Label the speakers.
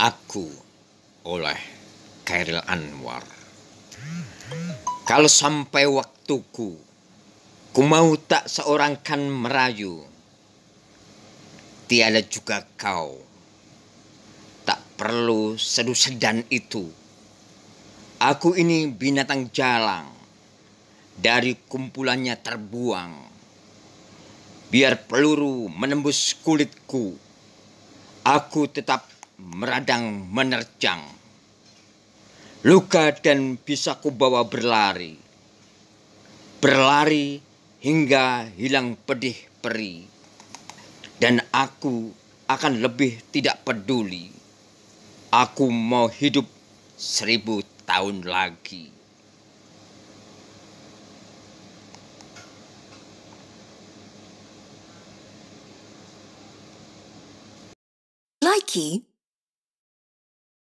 Speaker 1: Aku oleh Kairil Anwar Kalau sampai waktuku Ku mau tak seorang kan merayu Tiada juga kau Tak perlu seduh sedan itu Aku ini binatang jalang Dari kumpulannya terbuang Biar peluru menembus kulitku Aku tetap meradang menerjang. Luka dan bisa kubawa berlari. Berlari hingga hilang pedih peri. Dan aku akan lebih tidak peduli. Aku mau hidup seribu tahun lagi. Likey